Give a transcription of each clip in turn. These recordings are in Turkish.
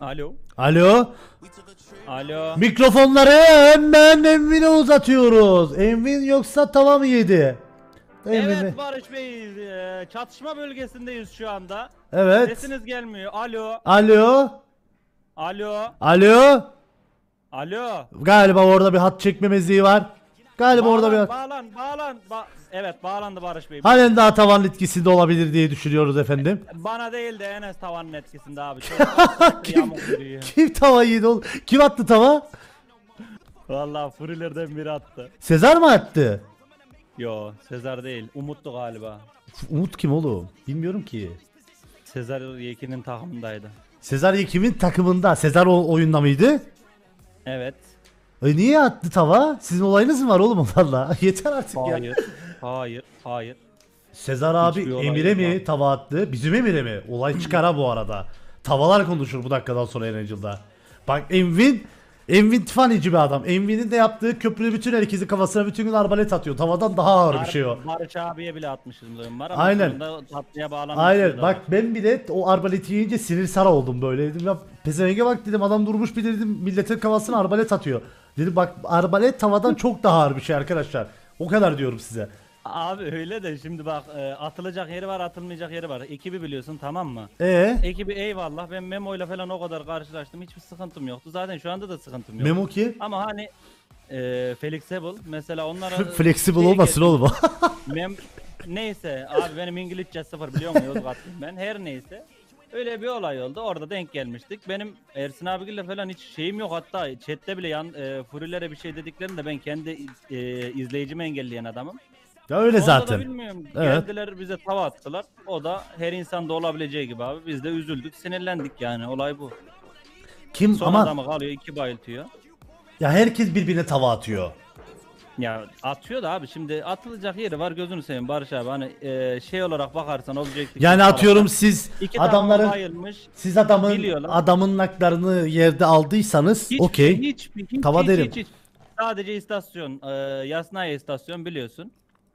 Alo. Alo. Alo. Mikrofonları hemen Envin'e uzatıyoruz. Envin yoksa tava mı yedi? Envin'i. Evet Barış Bey, e, çatışma bölgesindeyiz şu anda. Evet. Sesiniz gelmiyor. Alo. Alo. Alo. Alo. Alo. Galiba orada bir hat çekme çekmemezliği var. Galiba orada biraz. Bağlan, bağlan. Ba- evet, bağlandı Barış Bey. Halen daha tavan etkisinde olabilir diye düşünüyoruz efendim. E, bana değil de Enes tavanın etkisinde abi. Çok kim, kim tava yedi oğlum? Kim attı tava? Vallahi Friler'den biri attı. Sezar mı attı? Yo, Sezar değil. Umut'tu galiba. Umut kim oğlum? Bilmiyorum ki. Sezar Yekin'in takımındaydı. Sezar Yekin'in takımında. Sezar o oyunda mıydı? Evet. E niye attı tava? Sizin olayınız mı var oğlum valla? Yeter artık ya. Hayır. Hayır. Hayır. Sezar abi Hiçbir Emir'e mi abi. tava attı? Bizim Emir'e mi? Olay çıkar ha bu arada. Tavalar konuşur bu dakikadan sonra Erangel'da. Bak Envin Envin tıfaneci bir adam. Envin'in de yaptığı köprüde bütün herkesi kafasına bütün gün arbalet atıyor. Tavadan daha ağır bir şey o. Barış abiye bile atmışızlığım var ama Aynen. sonunda tatlıya bağlanmış. Aynen bak ben bile o arbaleti yiyince sinir sara oldum böyle dedim ya pezevenge bak dedim adam durmuş bir dedim milletin kafasına arbalet atıyor. Dedi bak arbalet tavadan çok daha ağır bir şey arkadaşlar. O kadar diyorum size. Abi öyle de şimdi bak e, atılacak yeri var atılmayacak yeri var. Ekibi biliyorsun tamam mı? Ee? Ekibi eyvallah ben Memo ile falan o kadar karşılaştım. Hiçbir sıkıntım yoktu. Zaten şu anda da sıkıntım yok. Memo ki? Ama hani e, flexible mesela onlara... flexible şey olmasın oğlum Mem Neyse abi benim İngilizce sıfır biliyor musun Yozgatlıyım ben. Her neyse. Öyle bir olay oldu. Orada denk gelmiştik. Benim Ersin abiyle falan hiç şeyim yok. Hatta chatte bile yan e, furilere bir şey dediklerinde ben kendi e, izleyicimi engelleyen adamım. Ya öyle Onda zaten. Da bilmiyorum. Evet. Geldiler bize tava attılar. O da her insanda olabileceği gibi abi. Biz de üzüldük, sinirlendik yani. Olay bu. Kim Son ama adamı kalıyor, iki bayıltıyor. ya herkes birbirine tava atıyor. Ya atıyor da abi şimdi atılacak yeri var gözünü seveyim Barış abi hani e, şey olarak bakarsan objektif. Yani olarak atıyorum siz iki tarafa adamların bayılmış. siz adamın Biliyorlar. adamın naklarını yerde aldıysanız Hiç- okey. Hiç, hiç, hiç, Tava hiç, derim. hiç- hiç. Sadece istasyon e, Yasnaya istasyon biliyorsun.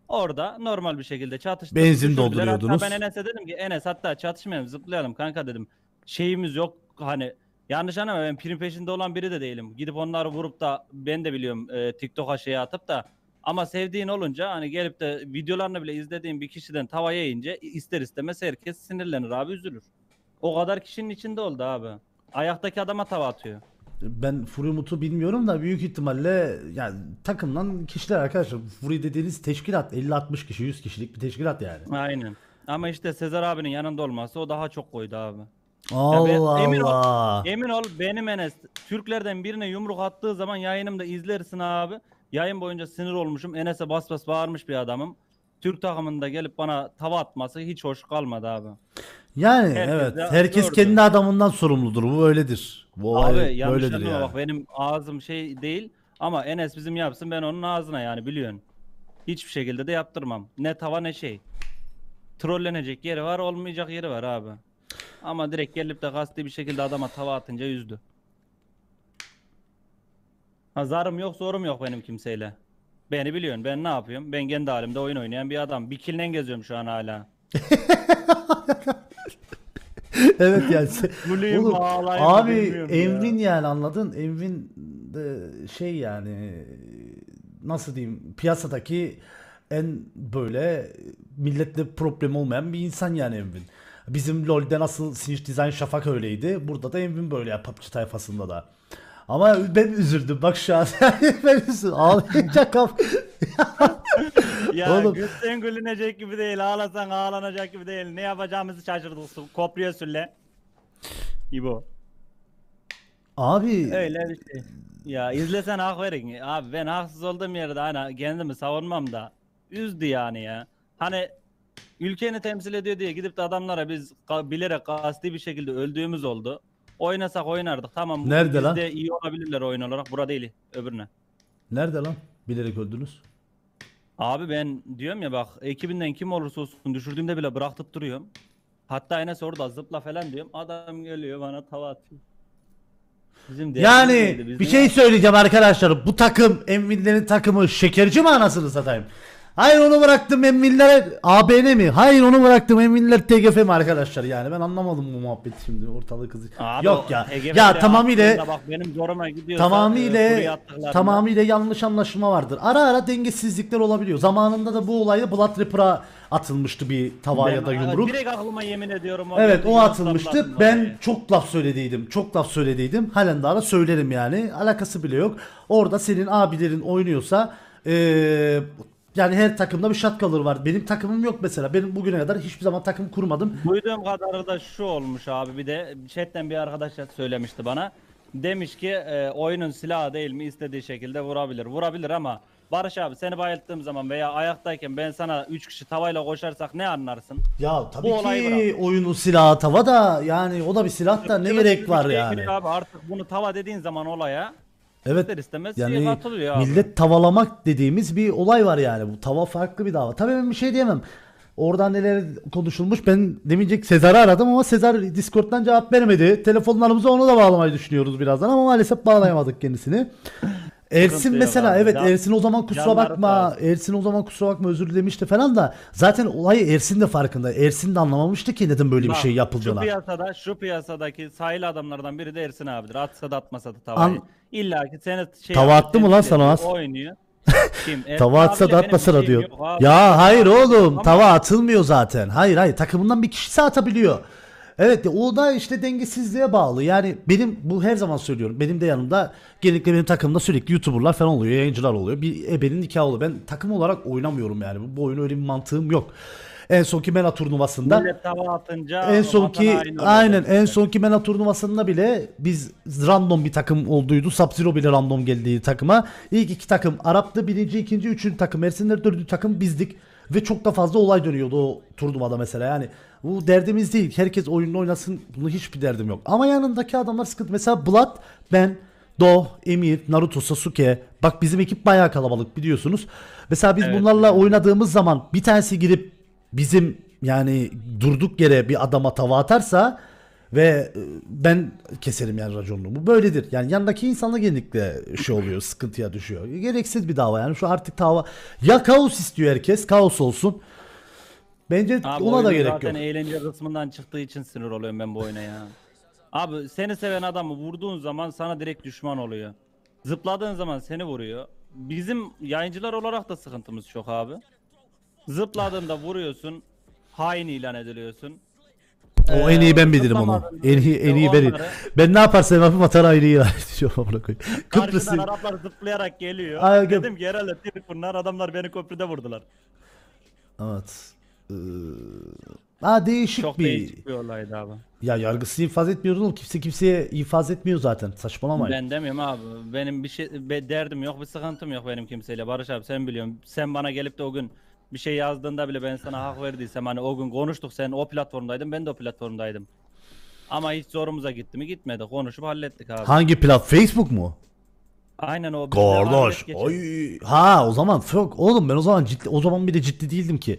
Orada normal bir şekilde çatıştı. Benzin düşürdüler. Hatta ben Enes'e dedim ki Enes hatta çatışmayalım zıplayalım kanka dedim. Şeyimiz yok hani Yanlış anlama ben prim peşinde olan biri de değilim. Gidip onları vurup da ben de biliyorum e, TikTok'a şey atıp da ama sevdiğin olunca hani gelip de videolarını bile izlediğin bir kişiden tavaya yiyince ister istemez herkes sinirlenir abi üzülür. O kadar kişinin içinde oldu abi. Ayaktaki adama tava atıyor. Ben Furi Furumut'u bilmiyorum da büyük ihtimalle yani takımdan kişiler arkadaşlar. Furi dediğiniz teşkilat 50-60 kişi 100 kişilik bir teşkilat yani. Aynen. Ama işte Sezar abinin yanında olması o daha çok koydu abi. Allah ben, emin Ol, emin ol benim Enes. Türklerden birine yumruk attığı zaman yayınımda izlersin abi. Yayın boyunca sinir olmuşum. Enes'e bas bas bağırmış bir adamım. Türk takımında gelip bana tava atması hiç hoş kalmadı abi. Yani herkes evet. Herkes gördü. kendi adamından sorumludur. Bu öyledir. Bu abi yanlış böyledir yani. bak benim ağzım şey değil ama Enes bizim yapsın ben onun ağzına yani biliyorsun. Hiçbir şekilde de yaptırmam. Ne tava ne şey. Trollenecek yeri var olmayacak yeri var abi. Ama direkt gelip de kasti bir şekilde adama tava atınca yüzdü. Ha, zarım yok sorum yok benim kimseyle. Beni biliyorsun ben ne yapıyorum? Ben kendi halimde oyun oynayan bir adam. Bir killen geziyorum şu an hala. evet yani. Bulayım, Oğlum, abi Emrin ya. yani anladın. Emrin de şey yani nasıl diyeyim piyasadaki en böyle milletle problem olmayan bir insan yani Emrin. Bizim LoL'de nasıl Sinch Design Şafak öyleydi. Burada da Envin böyle ya PUBG tayfasında da. Ama ben üzüldüm bak şu an. ben üzüldüm. Ağlayınca kaf... ya Oğlum. gülsen gülünecek gibi değil. Ağlasan ağlanacak gibi değil. Ne yapacağımızı şaşırdık. Kopruya sülle. İbo. Abi. Öyle bir şey. Ya izlesen hak verin. Abi ben haksız olduğum yerde hani kendimi savunmam da. Üzdü yani ya. Hani ülkeni temsil ediyor diye gidip de adamlara biz bilerek kasti bir şekilde öldüğümüz oldu. Oynasak oynardık tamam. Nerede lan? de iyi olabilirler oyun olarak. Bura değil öbürüne. Nerede lan? Bilerek öldünüz. Abi ben diyorum ya bak ekibinden kim olursa olsun düşürdüğümde bile bıraktıp duruyorum. Hatta yine orada zıpla falan diyorum. Adam geliyor bana tava atıyor. Bizim Yani değerimiz bir şey söyleyeceğim arkadaşlar. Bu takım Envinlerin takımı şekerci mi anasını satayım? Hayır onu bıraktım Eminler ABN mi? Hayır onu bıraktım Eminler TGF mi arkadaşlar yani ben anlamadım bu muhabbet şimdi ortalık kızı. Yok ya. TGF ya tamamıyla bak benim zoruma gidiyor. Tamamıyla e, tamamıyla yanlış anlaşılma vardır. Ara ara dengesizlikler olabiliyor. Zamanında da bu olayda Blood Ripper'a atılmıştı bir tavaya da yumruk. Direkt aklıma yemin ediyorum. O evet o atılmıştı. Ben oraya. çok laf söylediydim. Çok laf söylediydim. Halen daha da söylerim yani. Alakası bile yok. Orada senin abilerin oynuyorsa ee, yani her takımda bir shot kalır var. Benim takımım yok mesela. Benim bugüne kadar hiçbir zaman takım kurmadım. Duyduğum kadarıyla da şu olmuş abi bir de chatten bir arkadaş söylemişti bana. Demiş ki e, oyunun silahı değil mi istediği şekilde vurabilir. Vurabilir ama Barış abi seni bayılttığım zaman veya ayaktayken ben sana 3 kişi tavayla koşarsak ne anlarsın? Ya tabii Bu ki bırak. oyunun silahı tava da yani o da bir silah da ne gerek var yani. Abi artık bunu tava dediğin zaman olaya Evet. İster istemez yani şey atılıyor abi. Millet tavalamak dediğimiz bir olay var yani. Bu tava farklı bir dava. Tabii ben bir şey diyemem. Oradan neler konuşulmuş. Ben demeyecek Sezar'ı aradım ama Sezar Discord'dan cevap vermedi. Telefonlarımızı ona da bağlamayı düşünüyoruz birazdan ama maalesef bağlayamadık kendisini. Ersin mesela evet Ersin o zaman kusura bakma. Ersin o zaman kusura bakma özür dilemişti falan da zaten olayı Ersin de farkında. Ersin de anlamamıştı ki neden böyle bir Bak, şey Şu piyasada şu piyasadaki sahil adamlardan biri de Ersin abidir. Atsa da atmasa da tavayı. An- İlla ki seni şey Tava yapıyor, attı mı lan şey sana az? Oynuyor. Kim? Ersin Tava atsa da atmasa da diyor. Ya hayır oğlum tava atılmıyor zaten. Hayır hayır takımından bir kişi atabiliyor. Evet o da işte dengesizliğe bağlı. Yani benim bu her zaman söylüyorum. Benim de yanımda genellikle benim takımda sürekli YouTuber'lar falan oluyor. Yayıncılar oluyor. Bir ebenin nikahı oluyor. Ben takım olarak oynamıyorum yani. Bu, bu oyunu öyle bir mantığım yok. En sonki mena turnuvasında atınca en sonki aynen en sonki mena turnuvasında bile biz random bir takım olduydu. Sub-Zero bile random geldiği takıma. İlk iki takım Arap'tı. Birinci, ikinci, üçüncü takım Ersinler, dördüncü takım bizdik. Ve çok da fazla olay dönüyordu o turnuvada mesela yani. Bu derdimiz değil. Herkes oyununu oynasın. Bunu hiçbir derdim yok. Ama yanındaki adamlar sıkıntı. Mesela Blood ben Do, Emir, Naruto, Sasuke. Bak bizim ekip bayağı kalabalık biliyorsunuz. Mesela biz evet, bunlarla oynadığımız zaman bir tanesi girip bizim yani durduk yere bir adama tava atarsa ve e, ben keserim yani raconunu. Bu böyledir. Yani yanındaki insanla genellikle şey oluyor, sıkıntıya düşüyor. Gereksiz bir dava yani. Şu artık dava ya kaos istiyor herkes, kaos olsun. Bence Abi ona da oyunun gerek zaten yok. eğlence kısmından çıktığı için sinir oluyorum ben bu oyuna ya. Abi seni seven adamı vurduğun zaman sana direkt düşman oluyor. Zıpladığın zaman seni vuruyor. Bizim yayıncılar olarak da sıkıntımız çok abi. Zıpladığında vuruyorsun, hain ilan ediliyorsun. O ee, en iyi ben bilirim onu. En iyi en iyi ben. Ben ne yaparsam yapayım atar ayrı ilan Kıbrıs'ın Araplar zıplayarak geliyor. Ay, Dedim ki herhalde bunlar adamlar beni köprüde vurdular. Evet. Ee... Aa değişik Çok bir... değişik bir olaydı abi. Ya yargısı infaz etmiyoruz oğlum. Kimse kimseye infaz etmiyor zaten. Saçmalamayın. Ben demiyorum abi. Benim bir şey be, derdim yok, bir sıkıntım yok benim kimseyle. Barış abi sen biliyorsun. Sen bana gelip de o gün bir şey yazdığında bile ben sana hak verdiysem hani o gün konuştuk sen o platformdaydın ben de o platformdaydım. Ama hiç zorumuza gitti mi gitmedi. Konuşup hallettik abi. Hangi plat? Facebook mu? Aynen o. bizle Kardeş. Ay. Ha o zaman fuck. Oğlum ben o zaman ciddi o zaman bir de ciddi değildim ki.